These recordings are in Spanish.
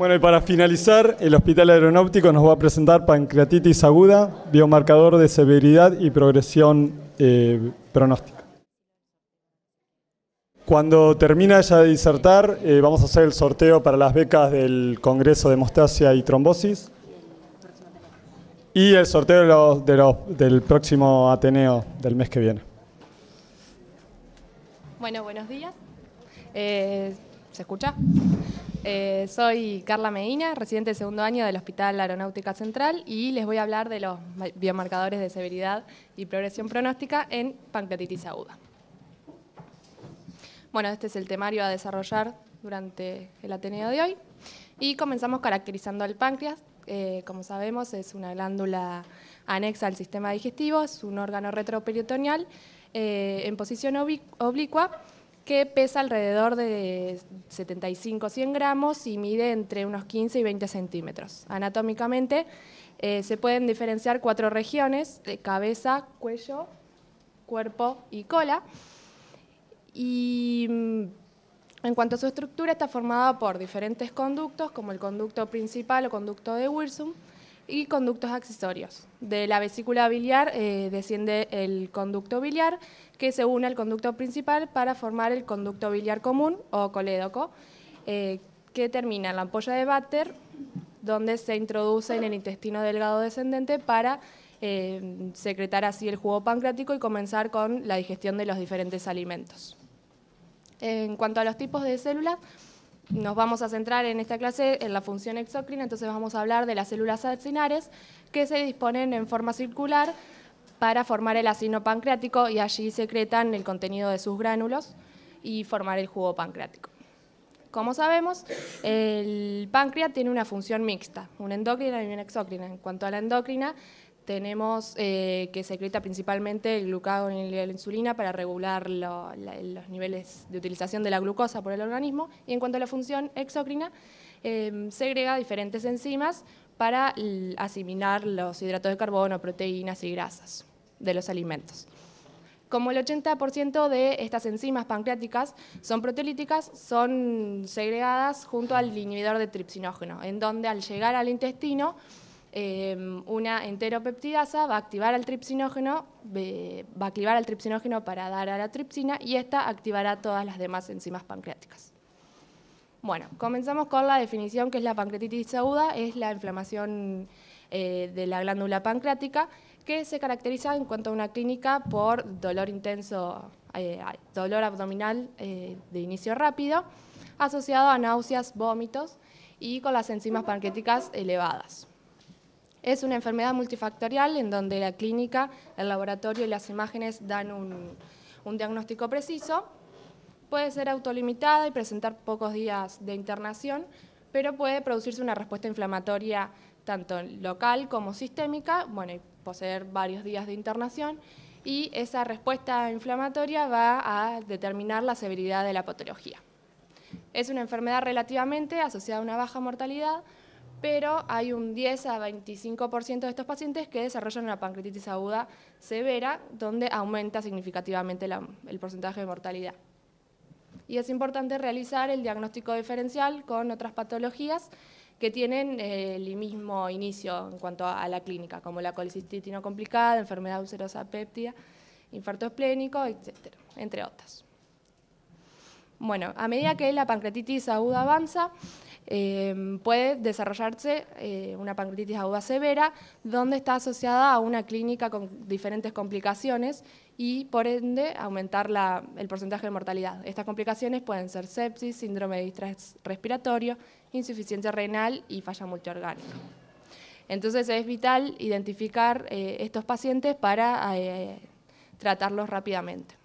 Bueno, y para finalizar, el Hospital Aeronáutico nos va a presentar pancreatitis aguda, biomarcador de severidad y progresión eh, pronóstica. Cuando termina ya de disertar, eh, vamos a hacer el sorteo para las becas del Congreso de Mostasia y Trombosis y el sorteo del próximo Ateneo del mes que viene. Bueno, buenos días. Eh, ¿Se escucha? Eh, soy Carla Medina, residente de segundo año del Hospital Aeronáutica Central y les voy a hablar de los biomarcadores de severidad y progresión pronóstica en pancreatitis aguda. Bueno, este es el temario a desarrollar durante el Ateneo de hoy y comenzamos caracterizando el páncreas. Eh, como sabemos, es una glándula anexa al sistema digestivo, es un órgano retroperitoneal eh, en posición oblicua que pesa alrededor de 75-100 gramos y mide entre unos 15 y 20 centímetros. Anatómicamente eh, se pueden diferenciar cuatro regiones, cabeza, cuello, cuerpo y cola. Y mm, en cuanto a su estructura, está formada por diferentes conductos, como el conducto principal o conducto de Wilson, y conductos accesorios. De la vesícula biliar eh, desciende el conducto biliar, que se une al conducto principal para formar el conducto biliar común o colédoco, eh, que termina en la ampolla de váter, donde se introduce en el intestino delgado descendente para eh, secretar así el jugo pancreático y comenzar con la digestión de los diferentes alimentos. En cuanto a los tipos de células, nos vamos a centrar en esta clase en la función exócrina, entonces vamos a hablar de las células acinares que se disponen en forma circular para formar el acino pancreático y allí secretan el contenido de sus gránulos y formar el jugo pancreático. Como sabemos, el páncreas tiene una función mixta, una endocrina y una exócrina. En cuanto a la endocrina, tenemos eh, que secreta principalmente el glucagón y la insulina para regular los niveles de utilización de la glucosa por el organismo. Y en cuanto a la función exócrina, eh, segrega diferentes enzimas para asimilar los hidratos de carbono, proteínas y grasas de los alimentos. Como el 80% de estas enzimas pancreáticas son proteolíticas, son segregadas junto al inhibidor de tripsinógeno, en donde al llegar al intestino Em, una enteropeptidasa va a activar al tripsinógeno, va a activar al tripsinógeno para dar a la tripsina y esta activará todas las demás enzimas pancreáticas. Bueno, comenzamos con la definición que es la pancreatitis aguda, es la inflamación eh, de la glándula pancreática que se caracteriza en cuanto a una clínica por dolor intenso, eh, dolor abdominal eh, de inicio rápido, asociado a náuseas, vómitos y con las enzimas pancreáticas elevadas. Es una enfermedad multifactorial en donde la clínica, el laboratorio y las imágenes dan un, diagnóstico preciso. Puede ser autolimitada y presentar pocos días de internación, pero puede producirse una respuesta inflamatoria tanto local como sistémica, bueno, y poseer varios días de internación, y esa respuesta inflamatoria va a determinar la severidad de la patología. Es una enfermedad relativamente asociada a una baja mortalidad, pero hay un 10 a 25% de estos pacientes que desarrollan una pancreatitis aguda severa, donde aumenta significativamente el porcentaje de mortalidad. Y es importante realizar el diagnóstico diferencial con otras patologías que tienen eh, el mismo inicio en cuanto a la clínica, como la colicistitis no complicada, enfermedad ulcerosa péptida, infarto esplénico, etcétera, entre otras. Bueno, a medida que la pancreatitis aguda avanza, Em, puede desarrollarse eh, una pancreatitis aguda severa, donde está asociada a una clínica con diferentes complicaciones y por ende aumentar el porcentaje de mortalidad. Estas complicaciones pueden ser sepsis, síndrome de distrés respiratorio, insuficiencia renal y falla multiorgánica. Entonces es vital identificar eh, estos pacientes para eh, tratarlos rápidamente.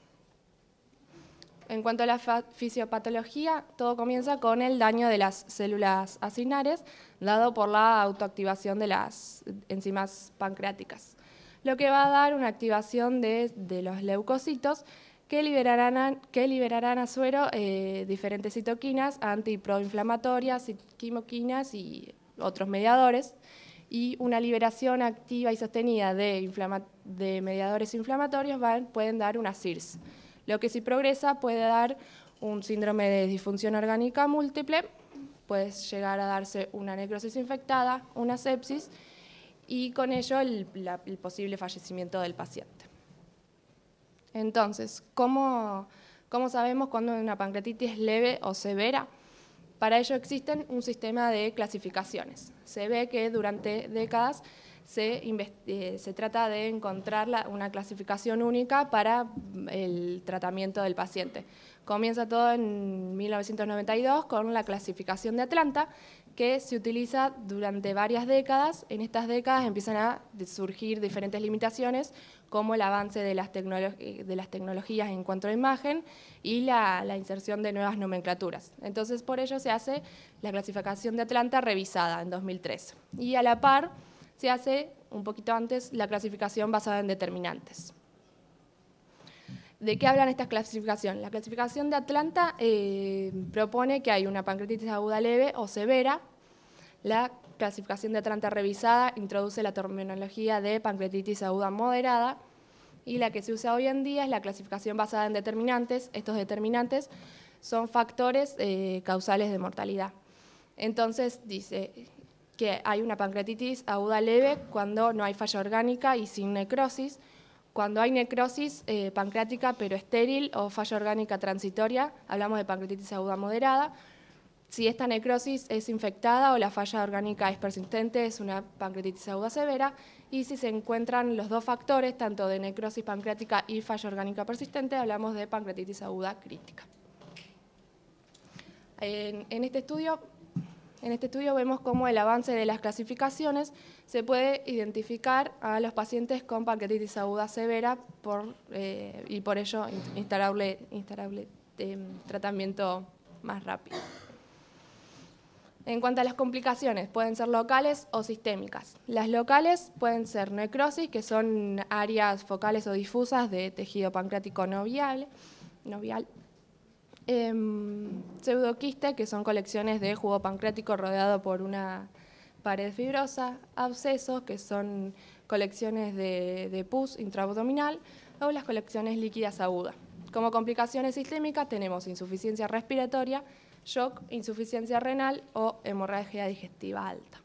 En cuanto a la fisiopatología, todo comienza con el daño de las células acinares, dado por la autoactivación de las enzimas pancreáticas, lo que va a dar una activación de, los leucocitos que liberarán, que liberarán a suero eh, diferentes citoquinas antiproinflamatorias, quimoquinas y otros mediadores, y una liberación activa y sostenida de, mediadores inflamatorios van, pueden dar una CIRS. Lo que si progresa puede dar un síndrome de disfunción orgánica múltiple, puede llegar a darse una necrosis infectada, una sepsis y con ello el, posible fallecimiento del paciente. Entonces, ¿cómo, sabemos cuándo una pancreatitis es leve o severa? Para ello existen un sistema de clasificaciones. Se ve que durante décadas eh, se, trata de encontrar una clasificación única para mm, el tratamiento del paciente. Comienza todo en 1992 con la clasificación de Atlanta, que se utiliza durante varias décadas. En estas décadas empiezan a surgir diferentes limitaciones, como el avance eh, de las, tecnologías en cuanto a imagen y la, la, inserción de nuevas nomenclaturas. Entonces, por ello se hace la clasificación de Atlanta revisada en 2003. Y a la par, se hace, un poquito antes, la clasificación basada en determinantes. ¿De qué hablan estas clasificaciones? La clasificación de Atlanta eh, propone que hay una pancreatitis aguda leve o severa. La clasificación de Atlanta revisada introduce la terminología de pancreatitis aguda moderada y la que se usa hoy en día es la clasificación basada en determinantes. Estos determinantes son factores eh, causales de mortalidad. Entonces dice, que hay una pancreatitis aguda leve cuando no hay falla orgánica y sin necrosis, cuando hay necrosis eh, pancreática pero estéril o falla orgánica transitoria, hablamos de pancreatitis aguda moderada, si esta necrosis es infectada o la falla orgánica es persistente, es una pancreatitis aguda severa, y si se encuentran los dos factores, tanto de necrosis pancreática y falla orgánica persistente, hablamos de pancreatitis aguda crítica. En, en este estudio en este estudio vemos cómo el avance de las clasificaciones se puede identificar a los pacientes con pancreatitis aguda severa eh, y por ello instalarle, de em, tratamiento más rápido. En cuanto a las complicaciones, pueden ser locales o sistémicas. Las locales pueden ser necrosis, que son áreas focales o difusas de tejido pancreático no viable, Em, Pseudoquiste, que son colecciones de jugo pancreático rodeado por una pared fibrosa, abscesos, que son colecciones de, pus intraabdominal, o las colecciones líquidas agudas. Como complicaciones sistémicas tenemos insuficiencia respiratoria, shock, insuficiencia renal o hemorragia digestiva alta.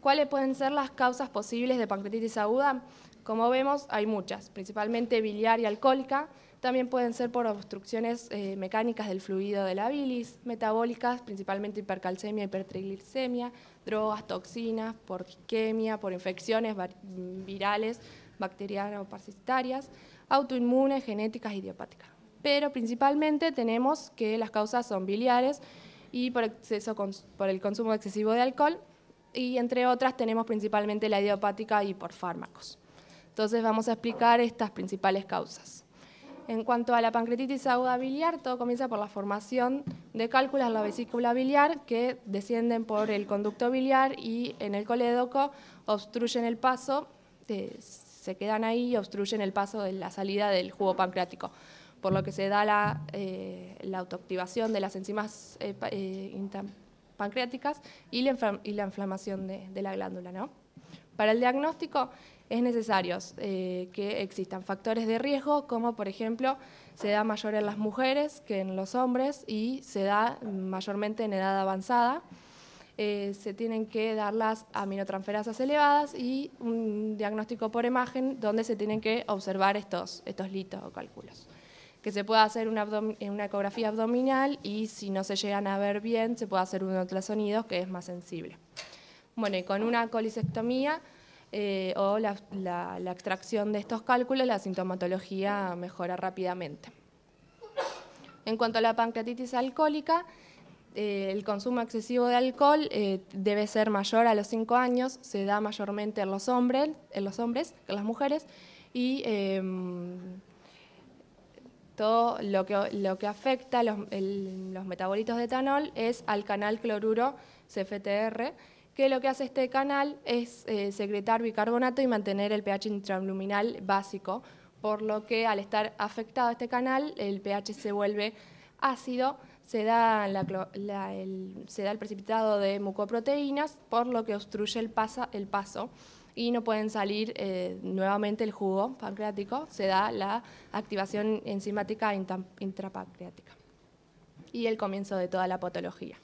¿Cuáles pueden ser las causas posibles de pancreatitis aguda? Como vemos, hay muchas, principalmente biliar y alcohólica, también pueden ser por obstrucciones eh, mecánicas del fluido de la bilis, metabólicas, principalmente hipercalcemia, hipertriglicemia, drogas, toxinas, por isquemia, por infecciones virales, bacterianas o parasitarias, autoinmunes, genéticas y idiopáticas. Pero principalmente tenemos que las causas son biliares y por, por el consumo excesivo de alcohol, y entre otras tenemos principalmente la idiopática y por fármacos. Entonces vamos a explicar estas principales causas. En cuanto a la pancreatitis aguda biliar, todo comienza por la formación de cálculos en la vesícula biliar que descienden por el conducto biliar y en el colédoco obstruyen el paso, eh, se quedan ahí y obstruyen el paso de la salida del jugo pancreático, por lo que se da la, eh, autoactivación de las enzimas eh, pancreáticas y la, inflamación de, la glándula. ¿no? Para el diagnóstico, es necesario eh, que existan factores de riesgo, como por ejemplo se da mayor en las mujeres que en los hombres y se da mayormente en edad avanzada. Eh, se tienen que dar las aminotransferasas elevadas y un diagnóstico por imagen donde se tienen que observar estos, estos litos o cálculos. Que se pueda hacer una, eh, una ecografía abdominal y si no se llegan a ver bien, se puede hacer un ultrasonido que es más sensible. Bueno, y con una colisectomía eh, o la, extracción de estos cálculos, la sintomatología mejora rápidamente. En cuanto a la pancreatitis alcohólica, eh, el consumo excesivo de alcohol eh, debe ser mayor a los 5 años, se da mayormente en los hombres, en los hombres que en las mujeres, y em, todo lo que, lo que afecta los, los metabolitos de etanol es al canal cloruro CFTR, que lo que hace este canal es eh, secretar bicarbonato y mantener el pH intraluminal básico, por lo que al estar afectado este canal, el pH se vuelve ácido, se da, el, precipitado de mucoproteínas, por lo que obstruye el, paso y no pueden salir eh, nuevamente el jugo pancreático, se da la activación enzimática intrapancreática y el comienzo de toda la patología.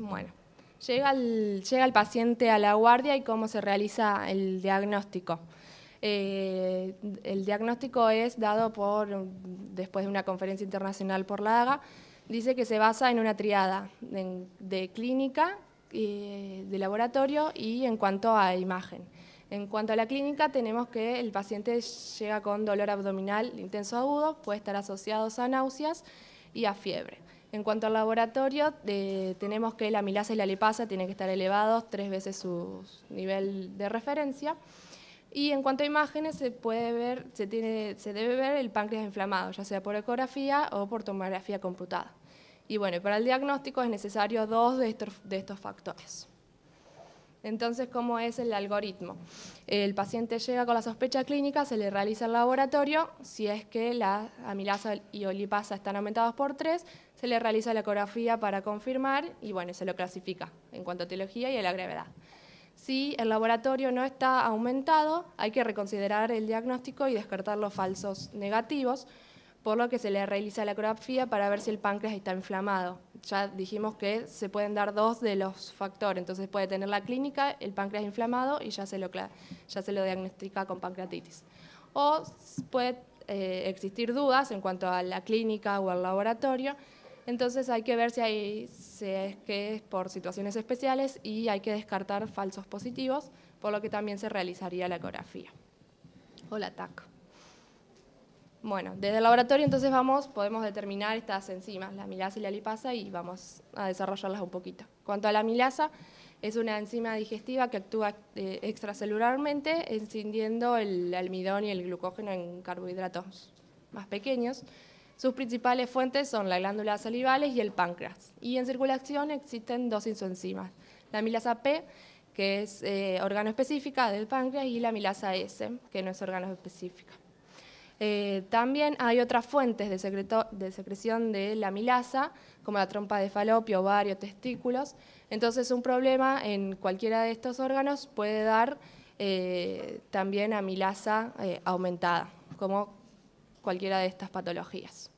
Bueno, llega el, llega el paciente a la guardia y cómo se realiza el diagnóstico. Eh, el diagnóstico es dado por, después de una conferencia internacional por la AGA, dice que se basa en una triada de, clínica, eh, de laboratorio y en cuanto a imagen. En cuanto a la clínica, tenemos que el paciente llega con dolor abdominal intenso agudo, puede estar asociado a náuseas y a fiebre. En cuanto al laboratorio, eh, tenemos que la amilasa y la lipasa tienen que estar elevados tres veces su nivel de referencia. Y en cuanto a imágenes, se, puede ver, se, tiene, se debe ver el páncreas inflamado, ya sea por ecografía o por tomografía computada. Y bueno, para el diagnóstico es necesario dos de estos factores. Entonces, ¿cómo es el algoritmo? El paciente llega con la sospecha clínica, se le realiza el laboratorio, si es que la amilasa y olipasa están aumentados por 3, se le realiza la ecografía para confirmar y bueno, se lo clasifica en cuanto a teología y a la gravedad. Si el laboratorio no está aumentado, hay que reconsiderar el diagnóstico y descartar los falsos negativos, por lo que se le realiza la ecografía para ver si el páncreas está inflamado. Ya dijimos que se pueden dar dos de los factores, entonces puede tener la clínica, el páncreas inflamado y ya se lo, ya se lo diagnostica con pancreatitis. O puede eh, existir dudas en cuanto a la clínica o al laboratorio, entonces hay que ver si, hay, es que es por situaciones especiales y hay que descartar falsos positivos, por lo que también se realizaría la ecografía o la bueno, desde el laboratorio entonces vamos, podemos determinar estas enzimas, la amilasa y la lipasa, y vamos a desarrollarlas un poquito. Cuanto a la amilasa, es una enzima digestiva que actúa eh, extracelularmente, encendiendo el almidón y el glucógeno en carbohidratos más pequeños. Sus principales fuentes son la glándula salivales y el páncreas. Y en circulación existen dos isoenzimas, la amilasa P, que es eh, órgano específica del páncreas, y la amilasa S, que no es órgano específica. Eh, también hay otras fuentes de, secreción de la milasa, como la trompa de falopio, ovario, testículos. Entonces un problema en cualquiera de estos órganos puede dar eh, también amilasa eh, aumentada, como cualquiera de estas patologías.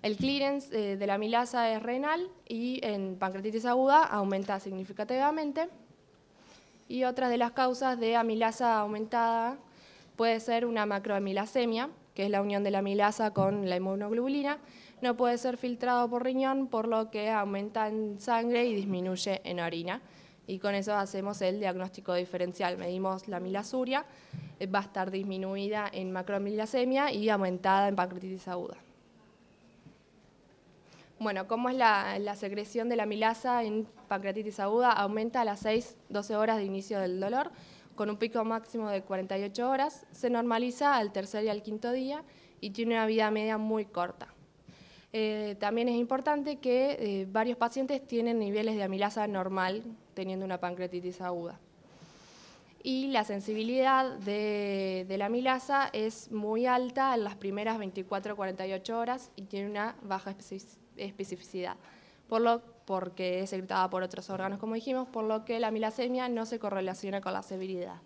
El clearance de la amilasa es renal y en pancreatitis aguda aumenta significativamente. Y otras de las causas de amilasa aumentada Puede ser una macroamilasemia, que es la unión de la amilasa con la inmunoglobulina, no puede ser filtrado por riñón, por lo que aumenta en sangre y disminuye en orina. Y con eso hacemos el diagnóstico diferencial. Medimos la milasuria, eh, va a estar disminuida en macroamilasemia y aumentada en pancreatitis aguda. Bueno, ¿cómo es la, la secreción de la milasa en pancreatitis aguda? Aumenta a las 6-12 horas de inicio del dolor con un pico máximo de 48 horas, se normaliza al tercer y al quinto día y tiene una vida media muy corta. Eh, también es importante que eh, varios pacientes tienen niveles de amilasa normal teniendo una pancreatitis aguda. Y la sensibilidad de, la amilasa es muy alta en las primeras 24-48 horas y tiene una baja especificidad, por lo porque es evitada por otros órganos, como dijimos, por lo que la milasemia no se correlaciona con la severidad.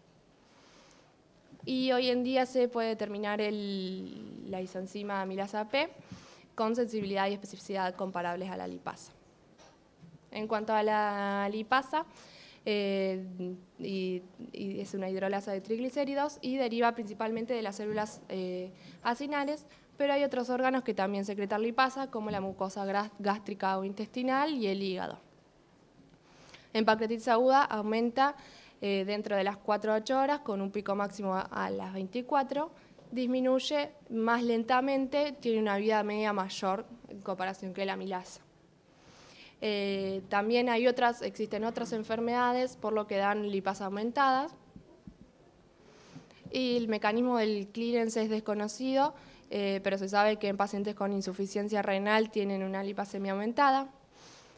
Y hoy en día se puede determinar la isoenzima milasa P con sensibilidad y especificidad comparables a la lipasa. En cuanto a la lipasa, eh, es una hidrolasa de triglicéridos y deriva principalmente de las células eh, acinales, pero hay otros órganos que también secretan lipasa, como la mucosa gástrica o intestinal y el hígado. En pancreatitis aguda aumenta eh, dentro de las 4 a 8 horas con un pico máximo a, las 24, disminuye más lentamente, tiene una vida media mayor en comparación que la milasa. Eh, también hay otras, existen otras enfermedades por lo que dan lipasa aumentadas. Y el mecanismo del clearance es desconocido, eh, pero se sabe que en pacientes con insuficiencia renal tienen una lipasemia aumentada.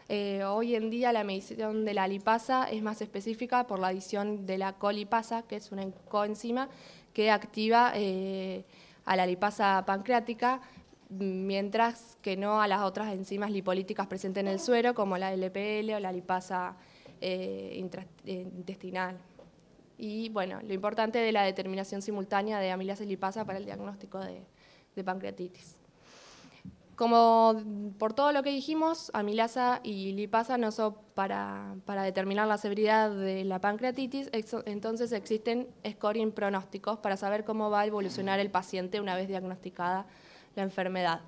Eh, hoy en día la medición de la lipasa es más específica por la adición de la colipasa, que es una coenzima que activa eh, a la lipasa pancreática, mientras que no a las otras enzimas lipolíticas presentes en el suero, como la LPL o la lipasa intestinal. Y bueno, lo importante de la determinación simultánea de amilasa y lipasa para el diagnóstico de, de pancreatitis. Como por todo lo que dijimos, amilasa y lipasa no son para, determinar la severidad de la pancreatitis, entonces existen scoring pronósticos para saber cómo va a evolucionar el paciente una vez diagnosticada la enfermedad.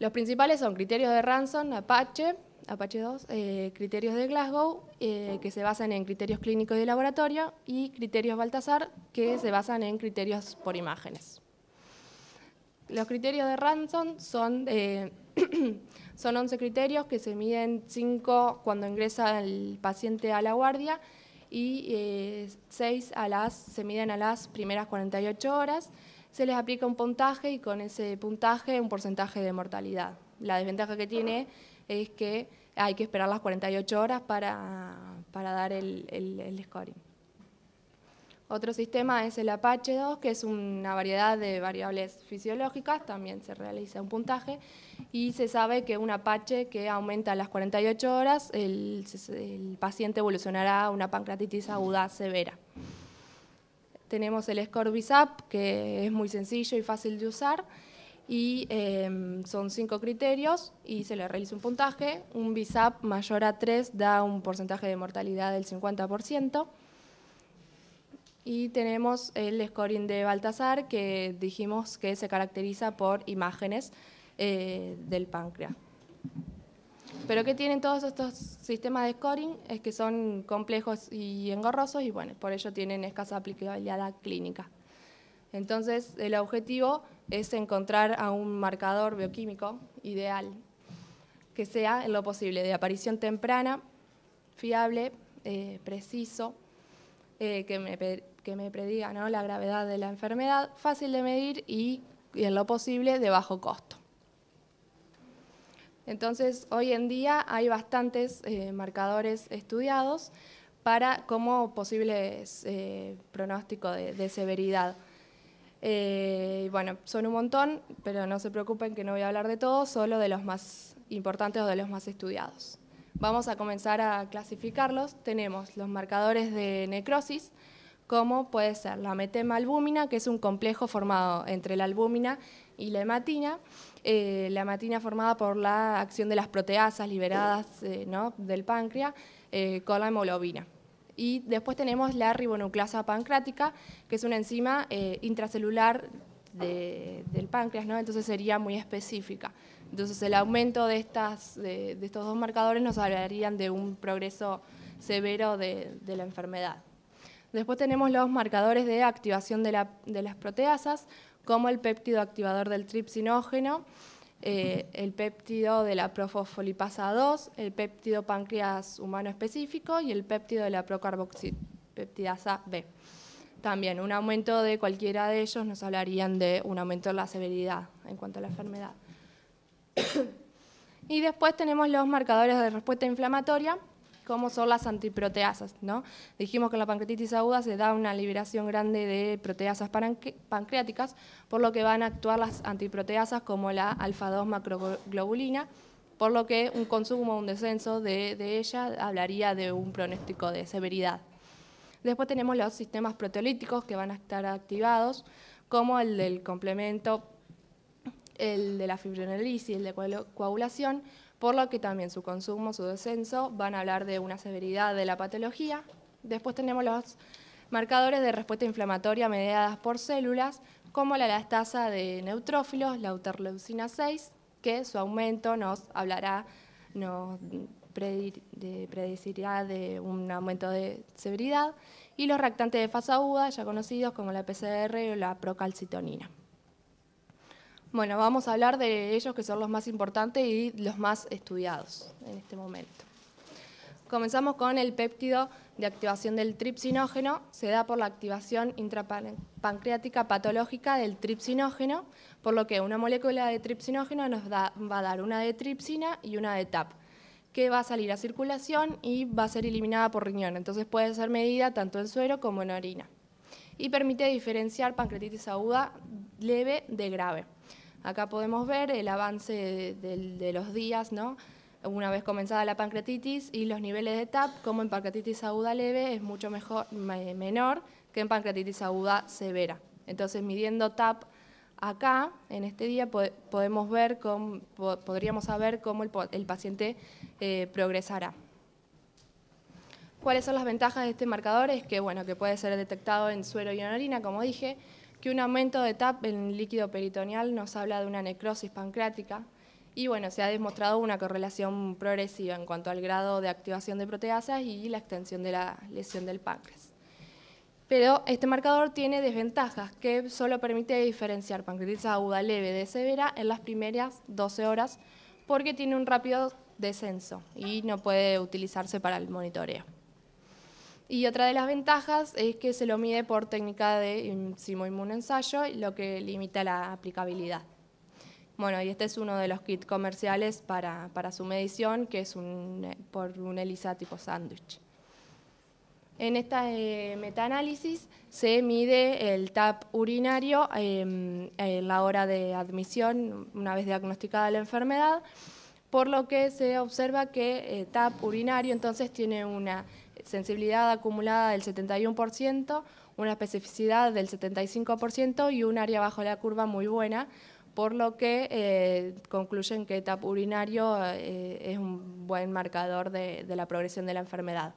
Los principales son criterios de Ransom, Apache, Apache 2, eh, criterios de Glasgow, eh, que se basan en criterios clínicos y de laboratorio, y criterios Baltasar, que se basan en criterios por imágenes. Los criterios de Ransom son, eh, son 11 criterios que se miden 5 cuando ingresa el paciente a la guardia y 6 eh, a las, se miden a las primeras 48 horas. Se les aplica un puntaje y con ese puntaje un porcentaje de mortalidad. La desventaja que tiene es que hay que esperar las 48 horas para, dar el scoring. Otro sistema es el Apache 2, que es una variedad de variables fisiológicas, también se realiza un puntaje, y se sabe que un Apache que aumenta a las 48 horas, el, paciente evolucionará a una pancreatitis aguda severa. Tenemos el score BISAP, que es muy sencillo y fácil de usar, y em, son cinco criterios y se le realiza un puntaje. Un VISAP mayor a 3 da un porcentaje de mortalidad del 50%. Y tenemos el scoring de Baltasar, que dijimos que se caracteriza por imágenes eh, del páncreas. Pero ¿qué tienen todos estos sistemas de scoring es que son complejos y engorrosos y bueno, por ello tienen escasa aplicabilidad clínica. Entonces, el objetivo es encontrar a un marcador bioquímico ideal que sea en lo posible de aparición temprana, fiable, eh, preciso, eh, que me que me prediga la gravedad de la enfermedad, fácil de medir y, en lo posible de bajo costo. Entonces, hoy en día hay bastantes eh, marcadores estudiados para como posibles eh, pronóstico de, severidad. Eh, bueno, son un montón, pero no se preocupen que no voy a hablar de todos, solo de los más importantes o de los más estudiados. Vamos a comenzar a clasificarlos. Tenemos los marcadores de necrosis, Cómo, puede ser la metema que es un complejo formado entre la albúmina y la hematina, eh, la hematina formada por la acción de las proteasas liberadas eh, del páncreas eh, con la hemoglobina. Y después tenemos la ribonucleasa pancrática, que es una enzima intracelular del páncreas, entonces sería muy específica. Entonces el aumento de, estas, de estos dos marcadores nos hablarían de un progreso severo de la enfermedad. Después tenemos los marcadores de activación de, las proteasas, como el péptido activador del tripsinógeno, eh, el péptido de la profosfolipasa 2, el péptido páncreas humano específico y el péptido de la procarboxipeptidasa B. También un aumento de cualquiera de ellos nos hablarían de un aumento de la severidad en cuanto a la enfermedad. y después tenemos los marcadores de respuesta inflamatoria, como son las antiproteasas. Dijimos que en la pancreatitis aguda se da una liberación grande de proteasas pancreáticas, por lo que van a actuar las antiproteasas como la alfa-2 macroglobulina, por lo que un consumo o un descenso de, ella hablaría de un pronóstico de severidad. Después tenemos los sistemas proteolíticos que van a estar activados, como el del complemento, el de la y el de coagulación, por lo que también su consumo, su descenso, van a hablar de una severidad de la patología. Después tenemos los marcadores de respuesta inflamatoria mediadas por células, como la elastasa de neutrófilos, la uterleucina 6, que su aumento nos hablará, nos predecirá de un aumento de severidad, y los reactantes de fase aguda, ya conocidos como la PCR o la procalcitonina. Bueno, vamos a hablar de ellos que son los más importantes y los más estudiados en este momento. Comenzamos con el péptido de activación del tripsinógeno. Se da por la activación intrapancreática patológica del tripsinógeno, por lo que una molécula de tripsinógeno nos va a dar una de tripsina y una de TAP, que va a salir a circulación y va a ser eliminada por riñón. Entonces puede ser medida tanto en suero como en orina. Y permite diferenciar pancreatitis aguda leve de grave. Acá podemos ver el avance de, los días, ¿no? una vez comenzada la pancreatitis y los niveles de TAP, como en pancreatitis aguda leve, es mucho mejor, menor que en pancreatitis aguda severa. Entonces, midiendo TAP acá, en este día, podemos ver podríamos saber cómo el, paciente eh, progresará. ¿Cuáles son las ventajas de este marcador? Es que, bueno, que puede ser detectado en suero y en orina, como dije, que un aumento de TAP en líquido peritoneal nos habla de una necrosis pancreática y bueno, se ha demostrado una correlación progresiva en cuanto al grado de activación de proteasas y la extensión de la lesión del páncreas. Pero este marcador tiene desventajas que solo permite diferenciar pancreatitis aguda leve de severa en las primeras 12 horas porque tiene un rápido descenso y no puede utilizarse para el monitoreo. Y otra de las ventajas es que se lo mide por técnica de y lo que limita la aplicabilidad. Bueno, y este es uno de los kits comerciales para, para su medición, que es por un ELISA tipo sándwich. En esta eh, metaanálisis se mide el TAP urinario em, en la hora de admisión, una vez diagnosticada la enfermedad, por lo que se observa que eh, TAP urinario entonces tiene una sensibilidad acumulada del 71%, una especificidad del 75% y un área bajo la curva muy buena, por lo que eh, concluyen que TAP urinario eh, es un buen marcador de, de, la progresión de la enfermedad.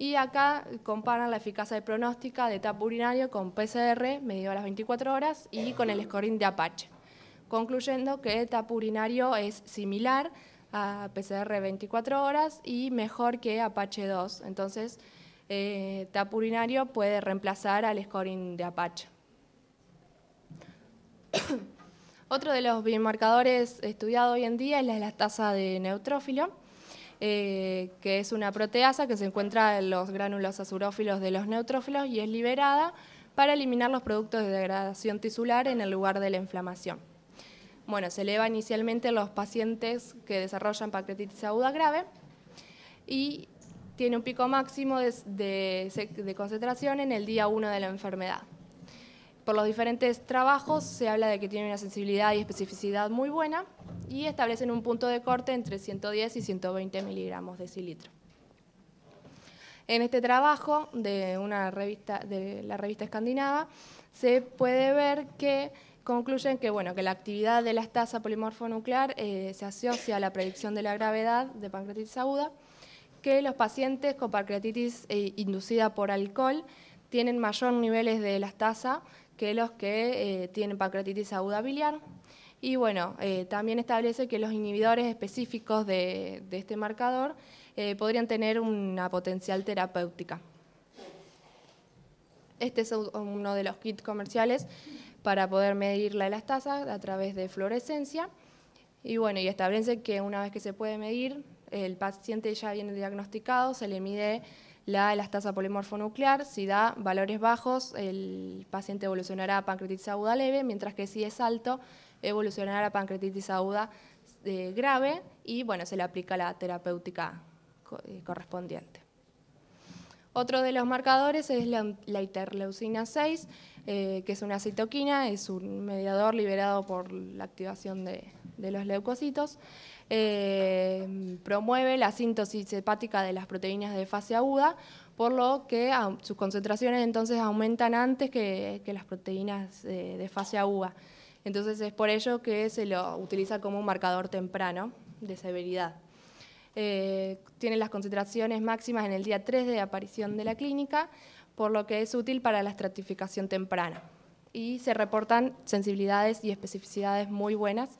Y acá comparan la eficacia de pronóstica de TAP urinario con PCR, medido a las 24 horas, y con el scoring de Apache, concluyendo que TAP urinario es similar, a PCR 24 horas y mejor que Apache 2. Entonces, eh, TAP urinario puede reemplazar al scoring de Apache. Otro de los biomarcadores estudiados hoy en día es la, tasa de neutrófilo, eh, que es una proteasa que se encuentra en los gránulos azurófilos de los neutrófilos y es liberada para eliminar los productos de degradación tisular en el lugar de la inflamación. Bueno, se eleva inicialmente los pacientes que desarrollan pancreatitis aguda grave y tiene un pico máximo de, concentración en el día 1 de la enfermedad. Por los diferentes trabajos se habla de que tiene una sensibilidad y especificidad muy buena y establecen un punto de corte entre 110 y 120 miligramos de cilitro. En este trabajo de, una de la revista escandinava se puede ver que concluyen que, bueno, que la actividad de la estasa polimorfonuclear eh, se asocia a la predicción de la gravedad de pancreatitis aguda, que los pacientes con pancreatitis eh, inducida por alcohol tienen mayor niveles de elastasa que los que eh, tienen pancreatitis aguda biliar. Y bueno, también establece que los inhibidores específicos de, este marcador podrían tener una potencial terapéutica. Este es uno de los kits comerciales para poder medir la las a través de fluorescencia. Y bueno, y establece que una vez que se puede medir, el paciente ya viene diagnosticado, se le mide la elastasa polimorfonuclear, si da valores bajos, el paciente evolucionará a pancreatitis aguda leve, mientras que si es alto, evolucionará a pancreatitis aguda eh, grave y bueno, se le aplica la terapéutica eh, correspondiente. Otro de los marcadores es la, la interleucina 6. Eh, que es una citoquina, es un mediador liberado por la activación de, los leucocitos. Eh, promueve la síntesis hepática de las proteínas de fase aguda, por lo que ah, sus concentraciones entonces aumentan antes que, las proteínas de, fase aguda. Entonces es por ello que se lo utiliza como un marcador temprano de severidad. Eh, tiene las concentraciones máximas en el día 3 de aparición de la clínica, por lo que es útil para la estratificación temprana. Y se reportan sensibilidades y especificidades muy buenas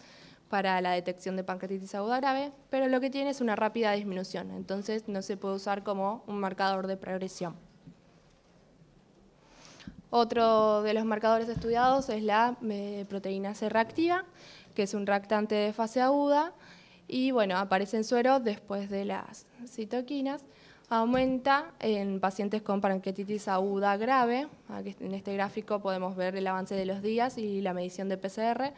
para la detección de pancreatitis aguda grave, pero lo que tiene es una rápida disminución, entonces no se puede usar como un marcador de progresión. Otro de los marcadores estudiados es la eh, proteína C reactiva, que es un reactante de fase aguda, y bueno, aparece en suero después de las citoquinas, aumenta en pacientes con pancreatitis aguda grave. en este gráfico podemos ver el avance de los días y la medición de PCR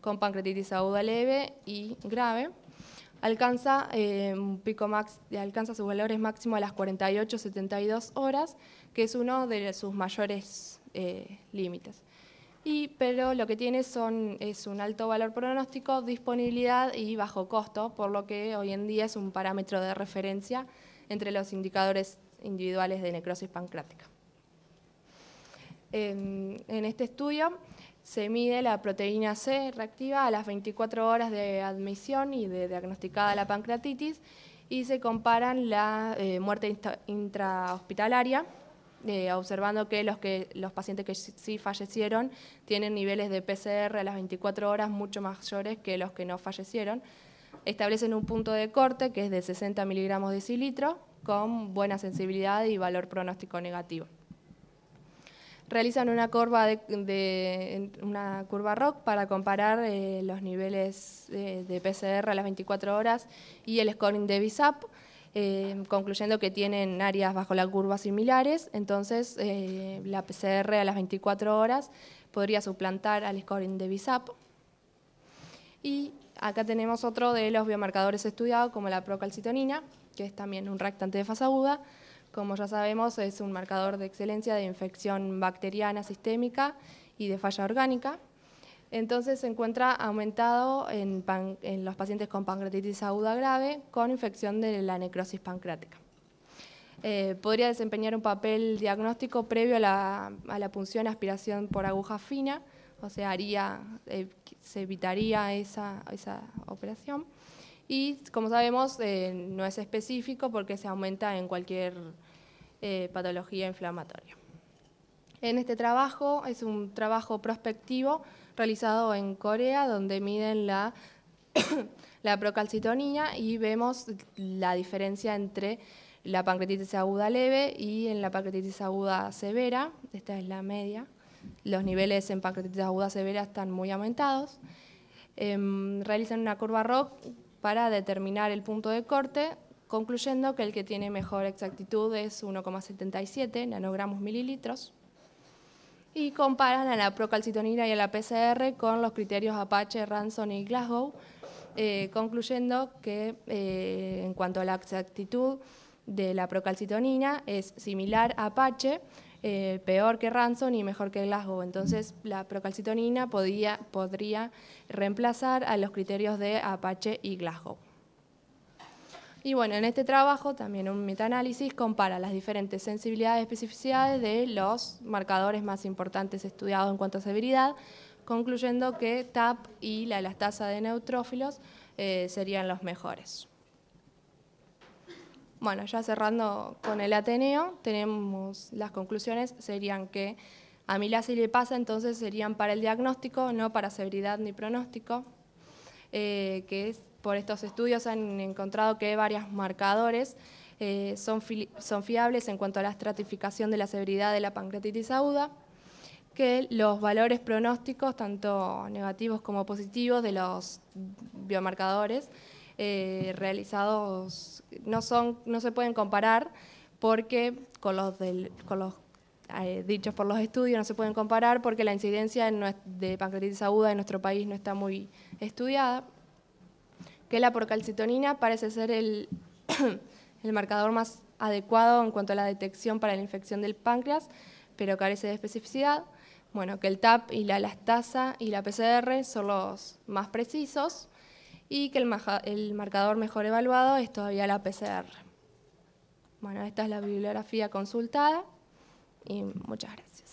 con pancreatitis aguda leve y grave. Alcanza, eh, pico alcanza sus valores máximos a las 48-72 horas, que es uno de sus mayores eh, límites. pero lo que tiene es un alto valor pronóstico, disponibilidad y bajo costo, por lo que hoy en día es un parámetro de referencia entre los indicadores individuales de necrosis pancrática. En, este estudio se mide la proteína C reactiva a las 24 horas de admisión y de diagnosticada la pancreatitis y se comparan la eh, muerte intrahospitalaria, eh, observando que los, que los pacientes que sí fallecieron tienen niveles de PCR a las 24 horas mucho mayores que los que no fallecieron, establecen un punto de corte que es de 60 miligramos de cilitro con buena sensibilidad y valor pronóstico negativo. Realizan una curva, de, una curva ROC para comparar eh, los niveles eh, de PCR a las 24 horas y el scoring de BISAP, eh, concluyendo que tienen áreas bajo la curva similares, entonces la PCR a las 24 horas podría suplantar al scoring de BISAP. Y Acá tenemos otro de los biomarcadores estudiados, como la procalcitonina, que es también un reactante de fase aguda. Como ya sabemos, es un marcador de excelencia de infección bacteriana sistémica y de falla orgánica. Entonces se encuentra aumentado en, los pacientes con pancreatitis aguda grave con infección de la necrosis pancreática. Eh, podría desempeñar un papel diagnóstico previo a la, a la punción aspiración por aguja fina, o sea, eh, se evitaría esa, operación. Y como sabemos, eh, no es específico porque se aumenta en cualquier eh, patología inflamatoria. En este trabajo, es un trabajo prospectivo realizado en Corea, donde miden la, la procalcitonina y vemos la diferencia entre la pancreatitis aguda leve y en la pancreatitis aguda severa, esta es la media, los niveles en pancreatitis aguda severa están muy aumentados. Em, realizan una curva ROC para determinar el punto de corte, concluyendo que el que tiene mejor exactitud es 1,77 nanogramos mililitros. Y comparan a la procalcitonina y a la PCR con los criterios Apache, Ranson y Glasgow, eh, concluyendo que eh, en cuanto a la exactitud de la procalcitonina es similar a Apache, eh, peor que Ransom y mejor que Glasgow. Entonces, la procalcitonina podría reemplazar a los criterios de Apache y Glasgow. Y bueno, en este trabajo también un metaanálisis compara las diferentes sensibilidades y especificidades de los marcadores más importantes estudiados en cuanto a severidad, concluyendo que TAP y la elastasa de neutrófilos eh, serían los mejores. Bueno, ya cerrando con el Ateneo, tenemos las conclusiones, serían que a la si le pasa, entonces serían para el diagnóstico, no para severidad ni pronóstico, eh, que por estos estudios han encontrado que varios marcadores eh, son, son fiables en cuanto a la estratificación de la severidad de la pancreatitis aguda, que los valores pronósticos, tanto negativos como positivos, de los biomarcadores, eh, realizados no, son, no se pueden comparar porque con los, con los eh, dichos por los estudios no se pueden comparar porque la incidencia de pancreatitis aguda en nuestro país no está muy estudiada, que la procalcitonina parece ser el, el marcador más adecuado en cuanto a la detección para la infección del páncreas, pero carece de especificidad. Bueno, que el TAP y la elastasa y la PCR son los más precisos y que el, marcador mejor evaluado es todavía la PCR. Bueno, esta es la bibliografía consultada y muchas gracias.